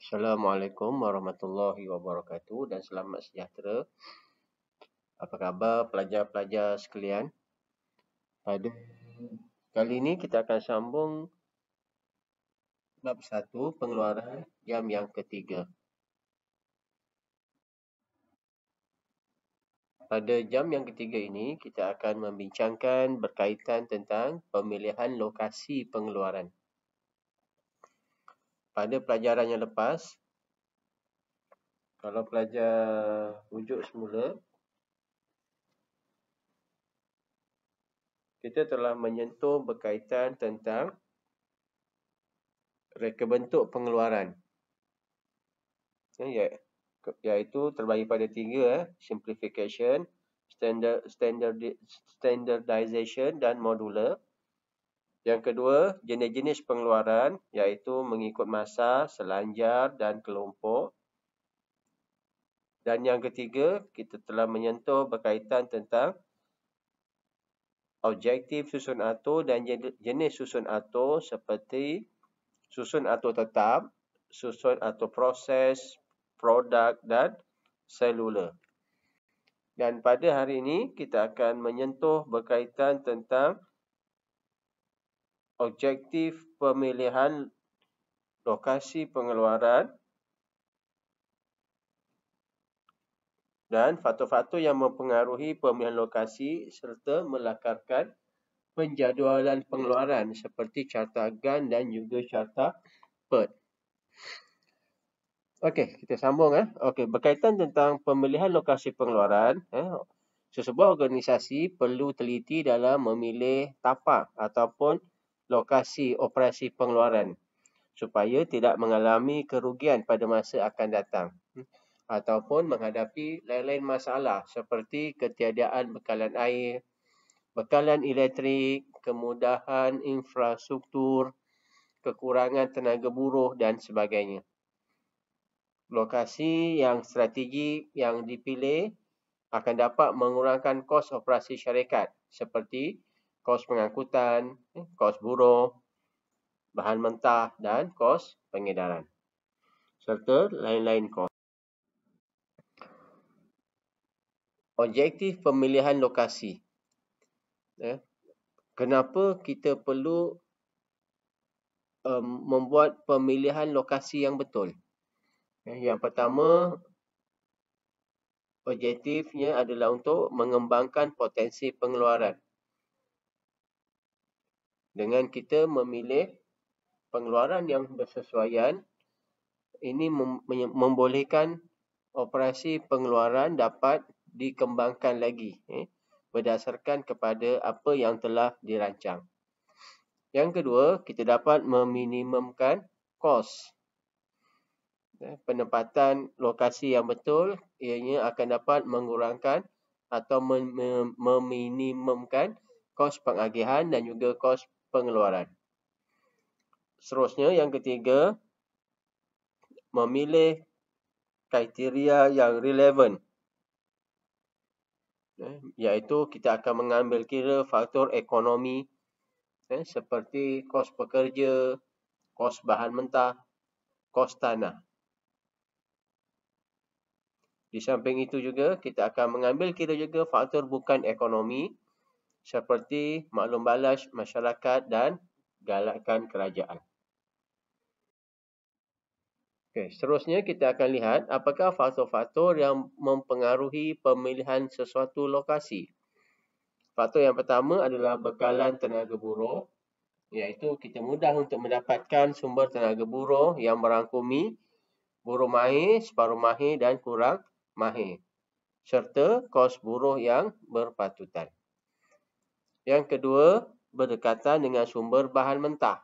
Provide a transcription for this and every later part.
Assalamualaikum warahmatullahi wabarakatuh dan selamat sejahtera. Apa khabar pelajar-pelajar sekalian? Pada kali ini kita akan sambung bab 1 pengeluaran jam yang ketiga. Pada jam yang ketiga ini kita akan membincangkan berkaitan tentang pemilihan lokasi pengeluaran pada pelajaran yang lepas kalau pelajar wujud semula kita telah menyentuh berkaitan tentang reka bentuk pengeluaran ya, ya iaitu terbagi pada tiga eh, simplification standard standard standardization dan modular yang kedua, jenis-jenis pengeluaran iaitu mengikut masa, selanjar dan kelompok. Dan yang ketiga, kita telah menyentuh berkaitan tentang objektif susun atur dan jenis susun atur seperti susun atur tetap, susun atur proses, produk dan seluler. Dan pada hari ini, kita akan menyentuh berkaitan tentang objektif pemilihan lokasi pengeluaran dan faktor-faktor yang mempengaruhi pemilihan lokasi serta melakarkan penjadualan pengeluaran seperti carta GAN dan juga carta PERT. Okey, kita sambung. Eh. Okey, berkaitan tentang pemilihan lokasi pengeluaran, eh, sesebuah organisasi perlu teliti dalam memilih tapak ataupun lokasi operasi pengeluaran supaya tidak mengalami kerugian pada masa akan datang hmm, ataupun menghadapi lain-lain masalah seperti ketiadaan bekalan air, bekalan elektrik, kemudahan infrastruktur, kekurangan tenaga buruh dan sebagainya. Lokasi yang strategi yang dipilih akan dapat mengurangkan kos operasi syarikat seperti kos pengangkutan, eh, kos buruh, bahan mentah dan kos pengedaran. Serta lain-lain kos. Objektif pemilihan lokasi. Eh, kenapa kita perlu membuat pemilihan lokasi yang betul? Eh, yang pertama, objektifnya adalah untuk mengembangkan potensi pengeluaran dengan kita memilih pengeluaran yang bersesuaian ini membolehkan operasi pengeluaran dapat dikembangkan lagi eh, berdasarkan kepada apa yang telah dirancang. Yang kedua, kita dapat meminimumkan kos. Ya, penempatan lokasi yang betul ianya akan dapat mengurangkan atau meminimumkan kos pengagihan dan juga kos pengeluaran. Seterusnya, yang ketiga, memilih kriteria yang relevan. Eh, iaitu kita akan mengambil kira faktor ekonomi eh, seperti kos pekerja, kos bahan mentah, kos tanah. Di samping itu juga, kita akan mengambil kira juga faktor bukan ekonomi seperti maklum balas masyarakat dan galakkan kerajaan. Okey, seterusnya kita akan lihat apakah faktor-faktor yang mempengaruhi pemilihan sesuatu lokasi. Faktor yang pertama adalah bekalan tenaga buruh iaitu kita mudah untuk mendapatkan sumber tenaga buruh yang merangkumi buruh mahir, separuh mahir dan kurang mahir serta kos buruh yang berpatutan. Yang kedua, berdekatan dengan sumber bahan mentah.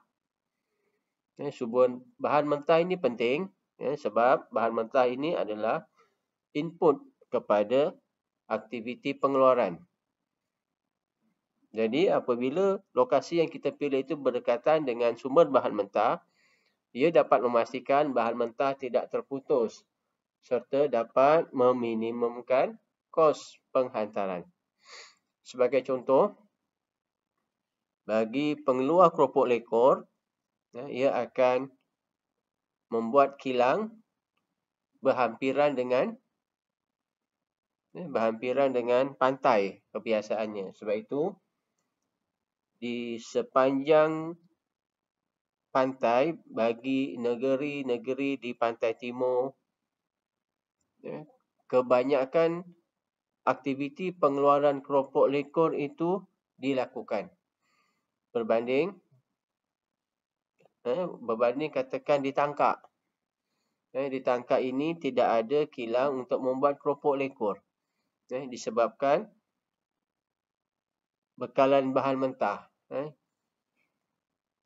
Ya, sumber bahan mentah ini penting ya, sebab bahan mentah ini adalah input kepada aktiviti pengeluaran. Jadi apabila lokasi yang kita pilih itu berdekatan dengan sumber bahan mentah, ia dapat memastikan bahan mentah tidak terputus serta dapat meminimumkan kos penghantaran. Sebagai contoh, bagi pengeluar keropok lekor, ya, ia akan membuat kilang berhampiran dengan ya, berhampiran dengan pantai kebiasaannya. Sebab itu di sepanjang pantai bagi negeri-negeri di pantai timur ya, kebanyakan aktiviti pengeluaran keropok lekor itu dilakukan berbanding eh, berbanding katakan ditangkap. Eh, ditangkap ini tidak ada kilang untuk membuat keropok lekor. Eh, disebabkan bekalan bahan mentah. Eh.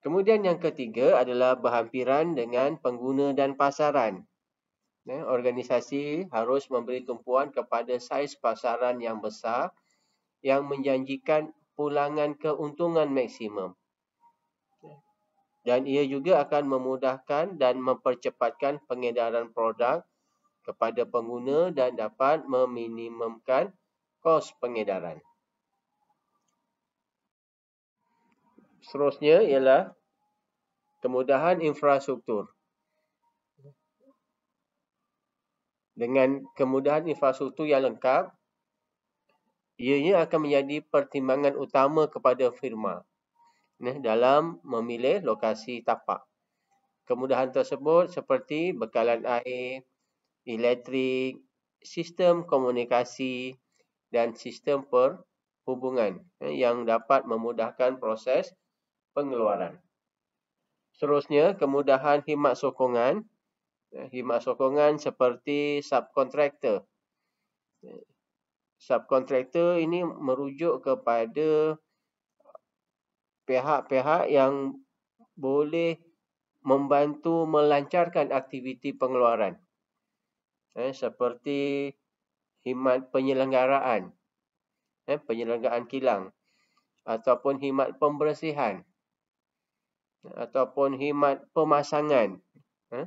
Kemudian yang ketiga adalah berhampiran dengan pengguna dan pasaran. Eh, organisasi harus memberi tumpuan kepada saiz pasaran yang besar yang menjanjikan pulangan keuntungan maksimum. Ya. Dan ia juga akan memudahkan dan mempercepatkan pengedaran produk kepada pengguna dan dapat meminimumkan kos pengedaran. Seterusnya ialah kemudahan infrastruktur. Dengan kemudahan infrastruktur yang lengkap, ianya akan menjadi pertimbangan utama kepada firma nah, dalam memilih lokasi tapak. Kemudahan tersebut seperti bekalan air, elektrik, sistem komunikasi dan sistem perhubungan eh, yang dapat memudahkan proses pengeluaran. Seterusnya, kemudahan himat sokongan. Eh, himat sokongan seperti subkontraktor subcontractor ini merujuk kepada pihak-pihak yang boleh membantu melancarkan aktiviti pengeluaran. Eh, seperti himat penyelenggaraan, eh, penyelenggaraan kilang, ataupun himat pembersihan, ataupun himat pemasangan. Eh,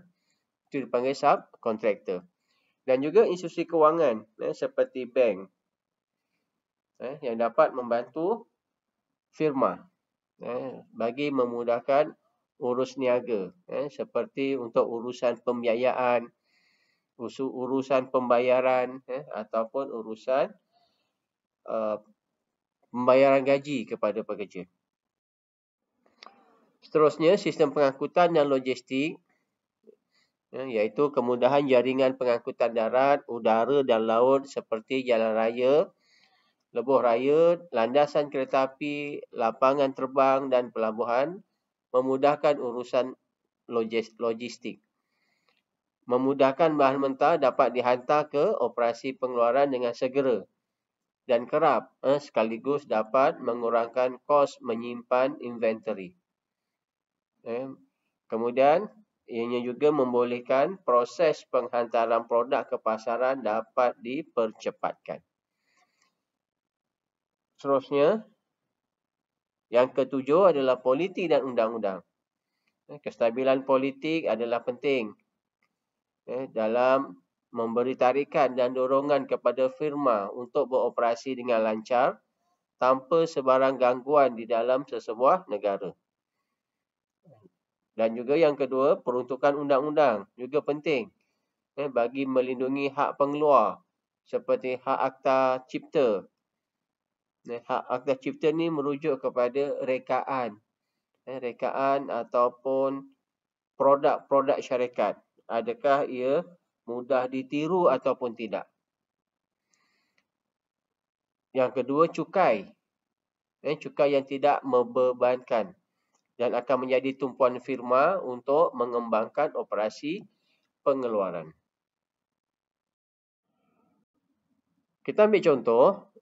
itu dipanggil subcontractor. Dan juga institusi kewangan eh, seperti bank eh, yang dapat membantu firma eh, bagi memudahkan urus niaga eh, seperti untuk urusan pembiayaan, urusan pembayaran eh, ataupun urusan uh, pembayaran gaji kepada pekerja. Seterusnya, sistem pengangkutan dan logistik eh, iaitu kemudahan jaringan pengangkutan darat, udara dan laut seperti jalan raya, lebuh raya, landasan kereta api, lapangan terbang dan pelabuhan memudahkan urusan logistik. Memudahkan bahan mentah dapat dihantar ke operasi pengeluaran dengan segera dan kerap eh, sekaligus dapat mengurangkan kos menyimpan inventory. Eh, kemudian, ianya juga membolehkan proses penghantaran produk ke pasaran dapat dipercepatkan seterusnya. Yang ketujuh adalah politik dan undang-undang. Eh, kestabilan politik adalah penting eh, dalam memberi tarikan dan dorongan kepada firma untuk beroperasi dengan lancar tanpa sebarang gangguan di dalam sesebuah negara. Dan juga yang kedua, peruntukan undang-undang juga penting eh, bagi melindungi hak pengeluar seperti hak akta cipta Nah, hak akta cipta ni merujuk kepada rekaan. Eh, rekaan ataupun produk-produk syarikat. Adakah ia mudah ditiru ataupun tidak. Yang kedua, cukai. Eh, cukai yang tidak membebankan dan akan menjadi tumpuan firma untuk mengembangkan operasi pengeluaran. Kita ambil contoh,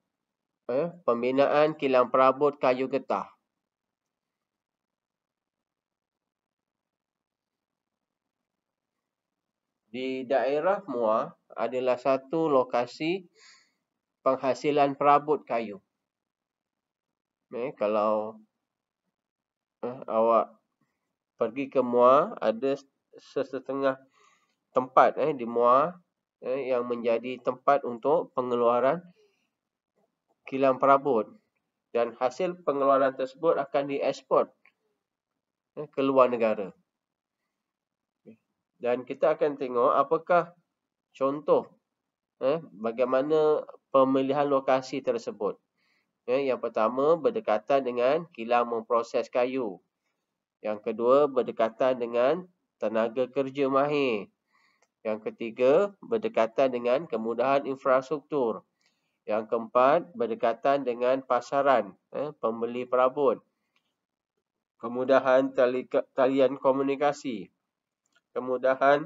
eh, pembinaan kilang perabot kayu getah. Di daerah Mua adalah satu lokasi penghasilan perabot kayu. Eh, kalau eh, awak pergi ke Mua, ada sesetengah tempat eh, di Mua eh, yang menjadi tempat untuk pengeluaran kilang perabot dan hasil pengeluaran tersebut akan diekspor eh, ke luar negara. Dan kita akan tengok apakah contoh eh, bagaimana pemilihan lokasi tersebut. Eh, yang pertama berdekatan dengan kilang memproses kayu. Yang kedua berdekatan dengan tenaga kerja mahir. Yang ketiga berdekatan dengan kemudahan infrastruktur. Yang keempat, berdekatan dengan pasaran, eh, pembeli perabot. Kemudahan tali, talian komunikasi. Kemudahan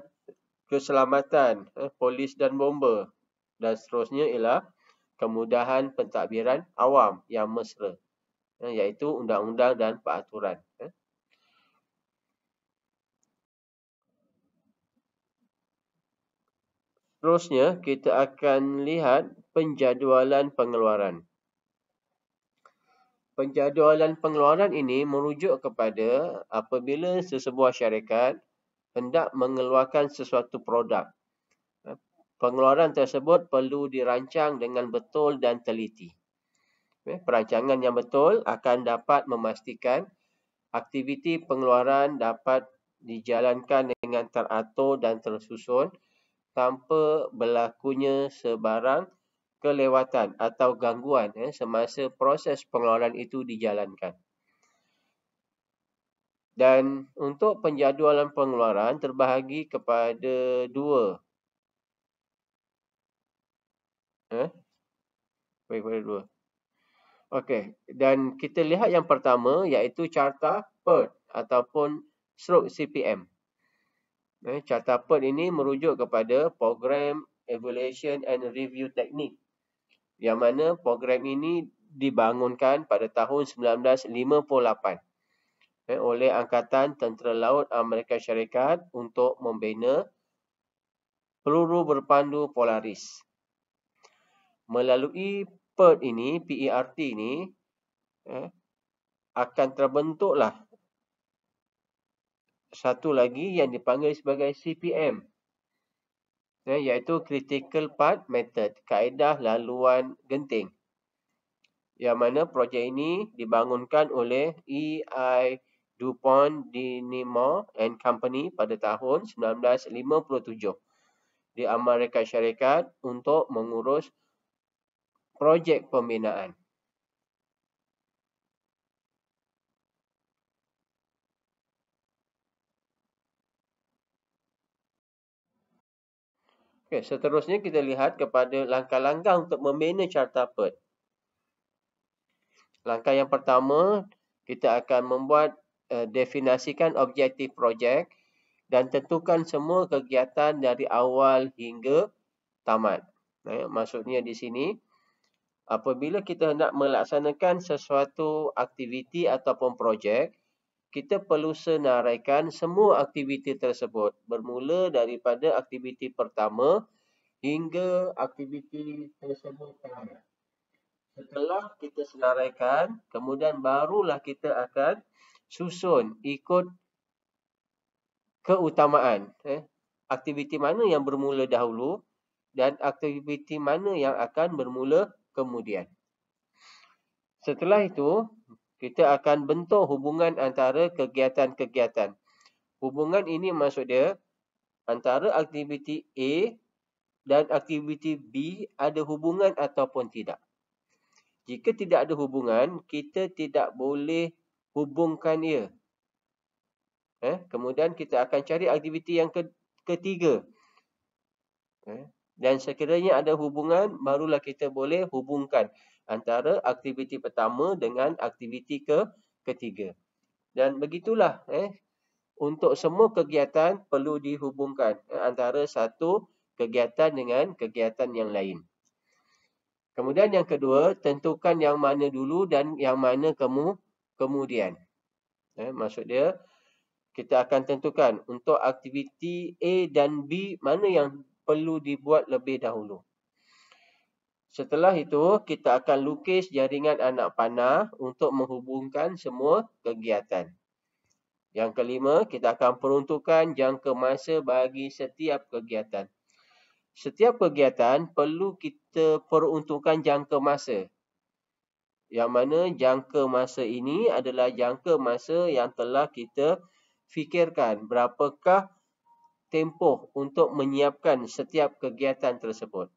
keselamatan, eh, polis dan bomber. Dan seterusnya ialah kemudahan pentadbiran awam yang mesra. Eh, iaitu undang-undang dan peraturan. Eh. Seterusnya, kita akan lihat penjadualan pengeluaran. Penjadualan pengeluaran ini merujuk kepada apabila sesebuah syarikat hendak mengeluarkan sesuatu produk. Pengeluaran tersebut perlu dirancang dengan betul dan teliti. Eh, perancangan yang betul akan dapat memastikan aktiviti pengeluaran dapat dijalankan dengan teratur dan tersusun tanpa berlakunya sebarang kelewatan atau gangguan eh, semasa proses pengeluaran itu dijalankan. Dan untuk penjadualan pengeluaran terbahagi kepada dua. Eh? Baik, kepada dua. Okey, dan kita lihat yang pertama iaitu carta PERT ataupun stroke CPM. Eh, catapult ini merujuk kepada program evaluation and review technique yang mana program ini dibangunkan pada tahun 1958 eh, oleh Angkatan Tentera Laut Amerika Syarikat untuk membina peluru berpandu polaris. Melalui PERT ini, PERT ini, eh, akan terbentuklah satu lagi yang dipanggil sebagai CPM. Ya, eh, iaitu Critical Path Method, Kaedah Laluan Genting. Yang mana projek ini dibangunkan oleh E.I. DuPont Dynamo and Company pada tahun 1957 di Amerika Syarikat untuk mengurus projek pembinaan. Okay, seterusnya kita lihat kepada langkah-langkah untuk memanage carta PERT. Langkah yang pertama, kita akan membuat uh, definasikan objektif projek dan tentukan semua kegiatan dari awal hingga tamat. Okay, eh, maksudnya di sini, apabila kita hendak melaksanakan sesuatu aktiviti ataupun projek, kita perlu senaraikan semua aktiviti tersebut bermula daripada aktiviti pertama hingga aktiviti tersebut terakhir. Setelah kita senaraikan, kemudian barulah kita akan susun ikut keutamaan. Eh, aktiviti mana yang bermula dahulu dan aktiviti mana yang akan bermula kemudian. Setelah itu, kita akan bentuk hubungan antara kegiatan-kegiatan. Hubungan ini maksud dia antara aktiviti A dan aktiviti B ada hubungan ataupun tidak. Jika tidak ada hubungan, kita tidak boleh hubungkan ia. Eh, kemudian kita akan cari aktiviti yang ke ketiga. Eh, dan sekiranya ada hubungan, barulah kita boleh hubungkan. Hubungkan antara aktiviti pertama dengan aktiviti ke ketiga. Dan begitulah eh untuk semua kegiatan perlu dihubungkan eh, antara satu kegiatan dengan kegiatan yang lain. Kemudian yang kedua, tentukan yang mana dulu dan yang mana kamu kemudian. Eh, maksud dia kita akan tentukan untuk aktiviti A dan B mana yang perlu dibuat lebih dahulu. Setelah itu, kita akan lukis jaringan anak panah untuk menghubungkan semua kegiatan. Yang kelima, kita akan peruntukan jangka masa bagi setiap kegiatan. Setiap kegiatan perlu kita peruntukan jangka masa. Yang mana jangka masa ini adalah jangka masa yang telah kita fikirkan berapakah tempoh untuk menyiapkan setiap kegiatan tersebut.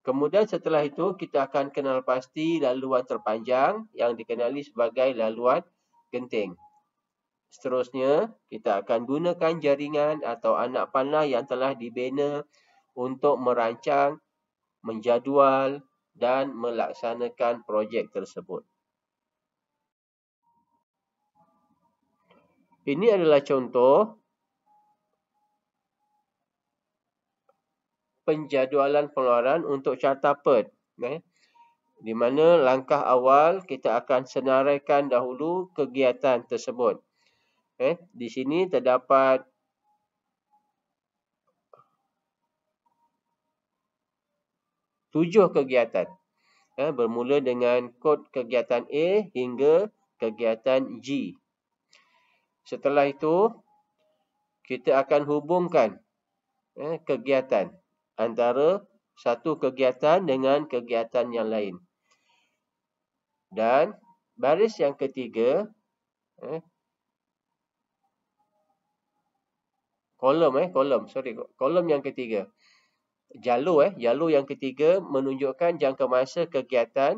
Kemudian setelah itu kita akan kenal pasti laluan terpanjang yang dikenali sebagai laluan genting. Seterusnya kita akan gunakan jaringan atau anak panah yang telah dibina untuk merancang, menjadual dan melaksanakan projek tersebut. Ini adalah contoh penjadualan pengeluaran untuk carta PERT. Eh. Di mana langkah awal kita akan senaraikan dahulu kegiatan tersebut. Eh. Di sini terdapat tujuh kegiatan. Eh. Bermula dengan kod kegiatan A hingga kegiatan G. Setelah itu, kita akan hubungkan eh, kegiatan antara satu kegiatan dengan kegiatan yang lain. Dan baris yang ketiga, eh, kolom eh kolom sorry kolom yang ketiga jalur eh jalur yang ketiga menunjukkan jangka masa kegiatan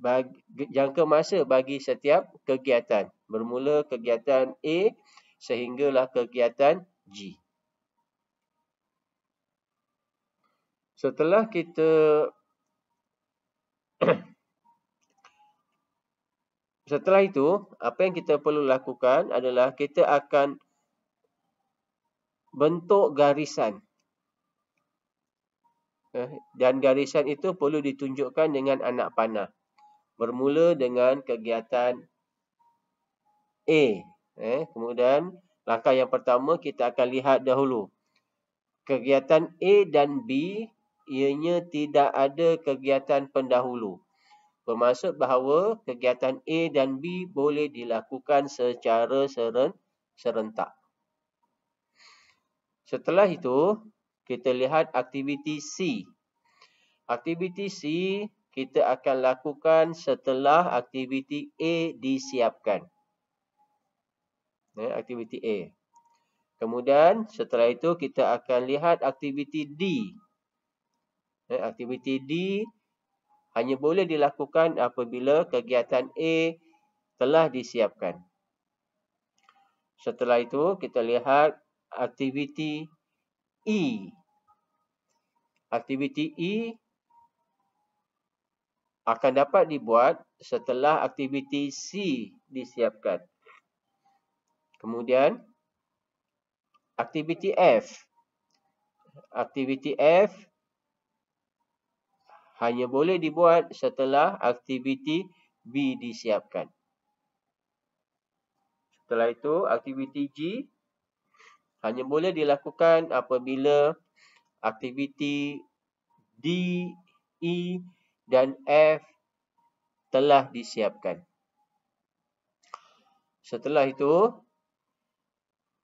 bagi, jangka masa bagi setiap kegiatan bermula kegiatan A sehinggalah kegiatan G. Setelah kita setelah itu, apa yang kita perlu lakukan adalah kita akan bentuk garisan. Eh, dan garisan itu perlu ditunjukkan dengan anak panah. Bermula dengan kegiatan A. Eh, kemudian langkah yang pertama kita akan lihat dahulu. Kegiatan A dan B ianya tidak ada kegiatan pendahulu. Bermaksud bahawa kegiatan A dan B boleh dilakukan secara serentak. Setelah itu, kita lihat aktiviti C. Aktiviti C kita akan lakukan setelah aktiviti A disiapkan. Ya, aktiviti A. Kemudian setelah itu kita akan lihat aktiviti D. Eh, aktiviti D hanya boleh dilakukan apabila kegiatan A telah disiapkan. Setelah itu, kita lihat aktiviti E. Aktiviti E akan dapat dibuat setelah aktiviti C disiapkan. Kemudian, aktiviti F. Aktiviti F hanya boleh dibuat setelah aktiviti B disiapkan. Setelah itu, aktiviti G hanya boleh dilakukan apabila aktiviti D, E dan F telah disiapkan. Setelah itu,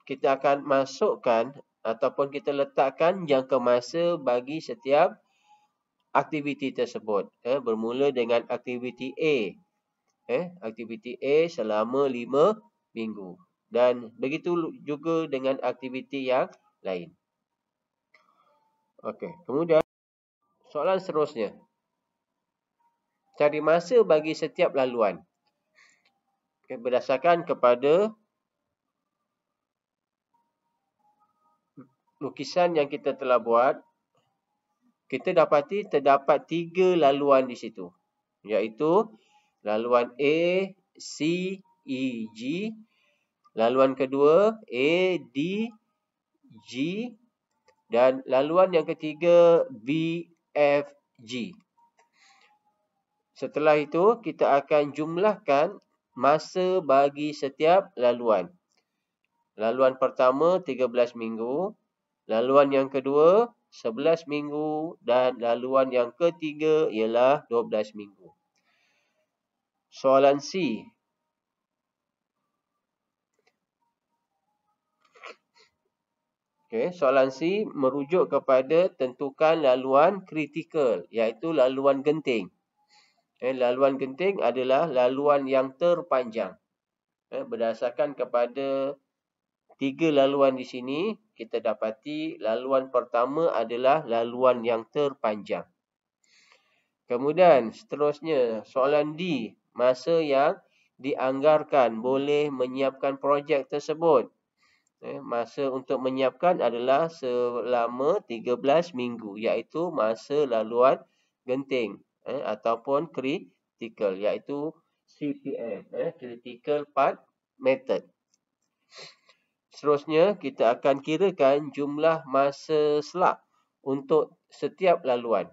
kita akan masukkan ataupun kita letakkan jangka masa bagi setiap aktiviti tersebut. Eh, bermula dengan aktiviti A. Eh, aktiviti A selama lima minggu. Dan begitu juga dengan aktiviti yang lain. Okey, kemudian soalan seterusnya. Cari masa bagi setiap laluan. Okay, berdasarkan kepada lukisan yang kita telah buat, kita dapati terdapat tiga laluan di situ. Iaitu laluan A, C, E, G. Laluan kedua A, D, G. Dan laluan yang ketiga B, F, G. Setelah itu kita akan jumlahkan masa bagi setiap laluan. Laluan pertama 13 minggu. Laluan yang kedua 11 minggu dan laluan yang ketiga ialah 12 minggu. Soalan C. Okay, soalan C merujuk kepada tentukan laluan kritikal iaitu laluan genting. Eh, laluan genting adalah laluan yang terpanjang. Eh, berdasarkan kepada tiga laluan di sini, kita dapati laluan pertama adalah laluan yang terpanjang. Kemudian seterusnya, soalan D, masa yang dianggarkan boleh menyiapkan projek tersebut. Eh, masa untuk menyiapkan adalah selama 13 minggu, iaitu masa laluan genting eh, ataupun critical, iaitu CPM, eh, critical Path method. Seterusnya, kita akan kirakan jumlah masa selak untuk setiap laluan.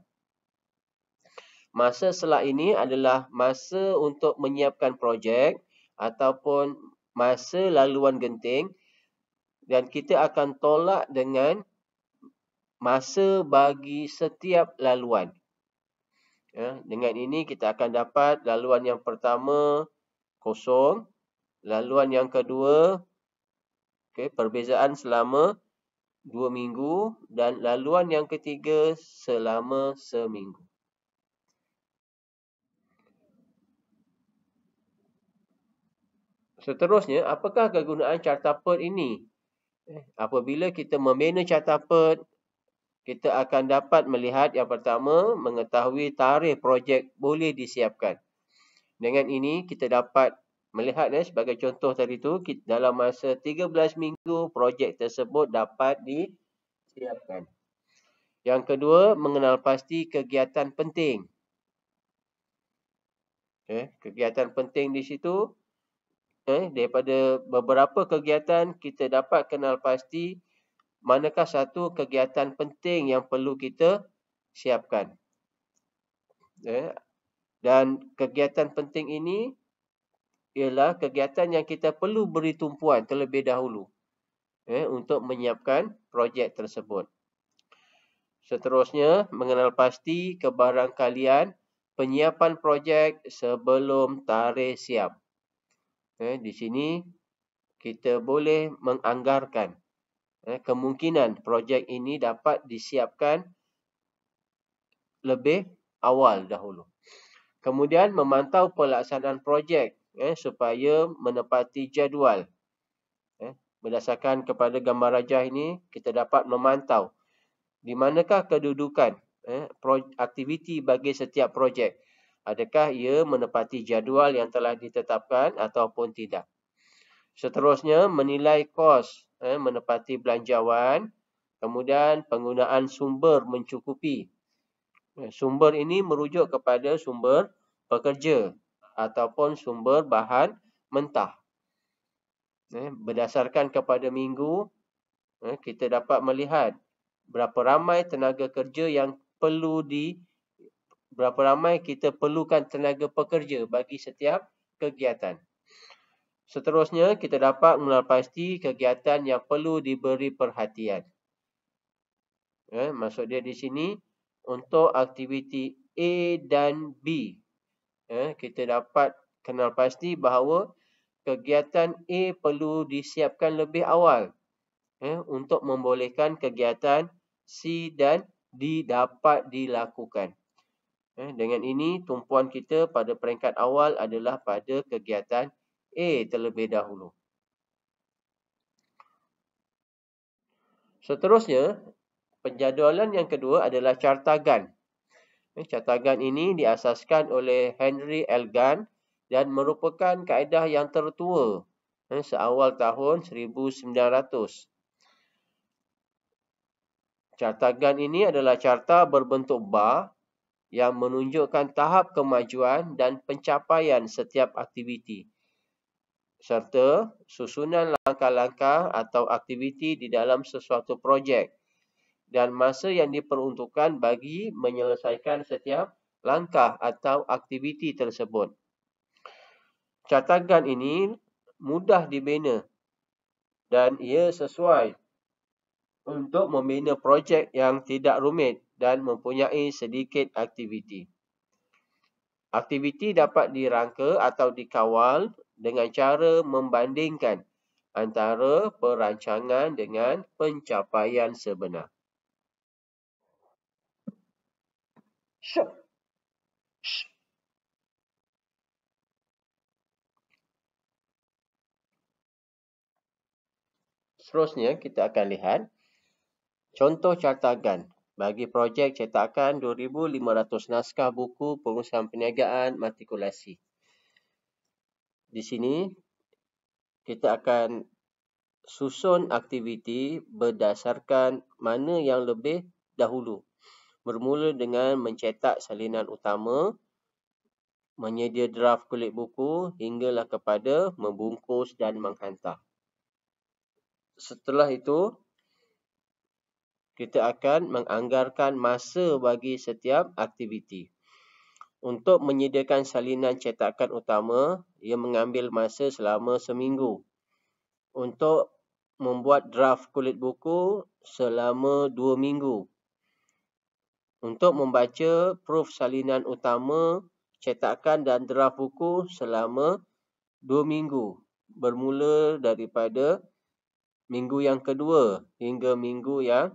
Masa selak ini adalah masa untuk menyiapkan projek ataupun masa laluan genting dan kita akan tolak dengan masa bagi setiap laluan. Ya, dengan ini kita akan dapat laluan yang pertama kosong, laluan yang kedua Okay, perbezaan selama dua minggu dan laluan yang ketiga selama seminggu. Seterusnya, apakah kegunaan carta PERT ini? Eh, apabila kita membina carta PERT, kita akan dapat melihat yang pertama, mengetahui tarikh projek boleh disiapkan. Dengan ini, kita dapat Melihat eh, sebagai contoh tadi tu, dalam masa 13 minggu projek tersebut dapat disiapkan. Yang kedua, mengenal pasti kegiatan penting. Okay, eh, kegiatan penting di situ, eh, daripada beberapa kegiatan kita dapat kenal pasti manakah satu kegiatan penting yang perlu kita siapkan. Okay, eh, dan kegiatan penting ini, ialah kegiatan yang kita perlu beri tumpuan terlebih dahulu eh, untuk menyiapkan projek tersebut. Seterusnya, mengenal pasti kebarangkalian penyiapan projek sebelum tarikh siap. Eh, di sini, kita boleh menganggarkan eh, kemungkinan projek ini dapat disiapkan lebih awal dahulu. Kemudian, memantau pelaksanaan projek eh, supaya menepati jadual. Eh, berdasarkan kepada gambar rajah ini, kita dapat memantau di manakah kedudukan eh, aktiviti bagi setiap projek. Adakah ia menepati jadual yang telah ditetapkan ataupun tidak. Seterusnya, menilai kos eh, menepati belanjawan. Kemudian, penggunaan sumber mencukupi. Eh, sumber ini merujuk kepada sumber pekerja ataupun sumber bahan mentah. Eh, berdasarkan kepada minggu, eh, kita dapat melihat berapa ramai tenaga kerja yang perlu di berapa ramai kita perlukan tenaga pekerja bagi setiap kegiatan. Seterusnya, kita dapat melapasti kegiatan yang perlu diberi perhatian. Eh, maksud dia di sini, untuk aktiviti A dan B, eh, kita dapat kenal pasti bahawa kegiatan A perlu disiapkan lebih awal eh, untuk membolehkan kegiatan C dan D dapat dilakukan. Eh, dengan ini, tumpuan kita pada peringkat awal adalah pada kegiatan A terlebih dahulu. Seterusnya, penjadualan yang kedua adalah carta Gantt. Eh, catatan ini diasaskan oleh Henry Elgin dan merupakan kaedah yang tertua eh, seawal tahun 1900. Catatan ini adalah carta berbentuk bar yang menunjukkan tahap kemajuan dan pencapaian setiap aktiviti serta susunan langkah-langkah atau aktiviti di dalam sesuatu projek dan masa yang diperuntukkan bagi menyelesaikan setiap langkah atau aktiviti tersebut. Catatan ini mudah dibina dan ia sesuai untuk membina projek yang tidak rumit dan mempunyai sedikit aktiviti. Aktiviti dapat dirangka atau dikawal dengan cara membandingkan antara perancangan dengan pencapaian sebenar. 是，是。Seterusnya kita akan lihat contoh catagan bagi projek cetakan 2,500 naskah buku pengurusan perniagaan matrikulasi. Di sini kita akan susun aktiviti berdasarkan mana yang lebih dahulu bermula dengan mencetak salinan utama, menyedia draft kulit buku hinggalah kepada membungkus dan menghantar. Setelah itu, kita akan menganggarkan masa bagi setiap aktiviti. Untuk menyediakan salinan cetakan utama, ia mengambil masa selama seminggu. Untuk membuat draft kulit buku selama dua minggu. Untuk membaca proof salinan utama, cetakan dan draft buku selama 2 minggu. Bermula daripada minggu yang kedua hingga minggu yang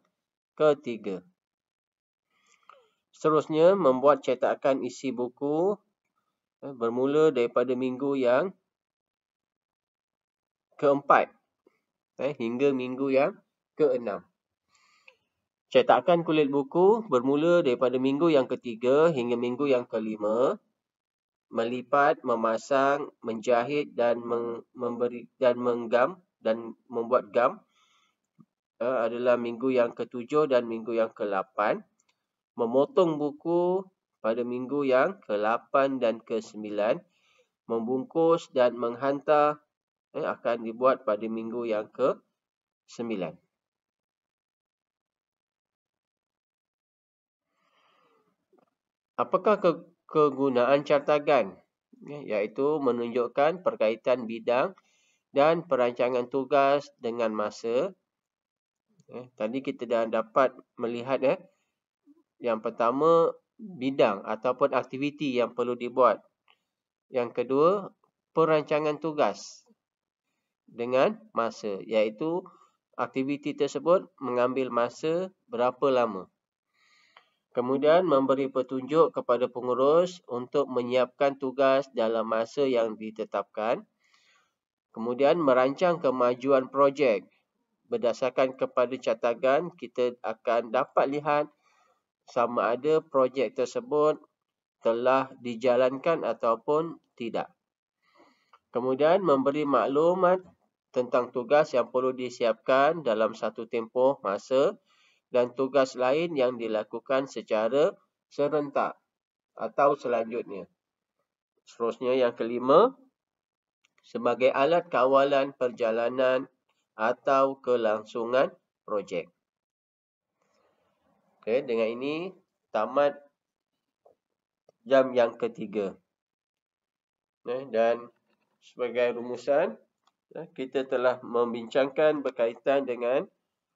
ketiga. Seterusnya, membuat cetakan isi buku eh, bermula daripada minggu yang keempat eh, hingga minggu yang keenam. Cetakan kulit buku bermula daripada minggu yang ketiga hingga minggu yang kelima. Melipat, memasang, menjahit dan meng memberi dan menggam dan membuat gam uh, adalah minggu yang ketujuh dan minggu yang kelapan. Memotong buku pada minggu yang kelapan dan ke sembilan, Membungkus dan menghantar eh, akan dibuat pada minggu yang ke sembilan. Apakah ke kegunaan cartagan? Ya, iaitu menunjukkan perkaitan bidang dan perancangan tugas dengan masa. Ya, tadi kita dah dapat melihat ya, yang pertama bidang ataupun aktiviti yang perlu dibuat. Yang kedua, perancangan tugas dengan masa. Iaitu aktiviti tersebut mengambil masa berapa lama. Kemudian memberi petunjuk kepada pengurus untuk menyiapkan tugas dalam masa yang ditetapkan. Kemudian merancang kemajuan projek. Berdasarkan kepada catatan kita akan dapat lihat sama ada projek tersebut telah dijalankan ataupun tidak. Kemudian memberi maklumat tentang tugas yang perlu disiapkan dalam satu tempoh masa dan tugas lain yang dilakukan secara serentak atau selanjutnya. Seterusnya yang kelima, sebagai alat kawalan perjalanan atau kelangsungan projek. Okay, dengan ini, tamat jam yang ketiga. Okay, dan sebagai rumusan, kita telah membincangkan berkaitan dengan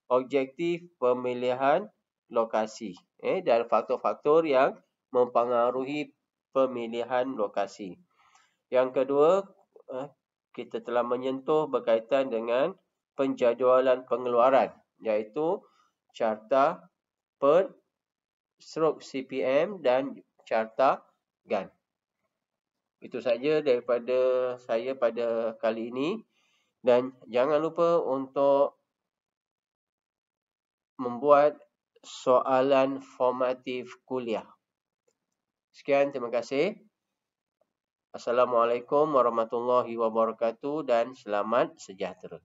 objektif pemilihan lokasi eh, dan faktor-faktor yang mempengaruhi pemilihan lokasi. Yang kedua, eh, kita telah menyentuh berkaitan dengan penjadualan pengeluaran iaitu carta per stroke CPM dan carta GAN. Itu saja daripada saya pada kali ini dan jangan lupa untuk membuat soalan formatif kuliah. Sekian, terima kasih. Assalamualaikum warahmatullahi wabarakatuh dan selamat sejahtera.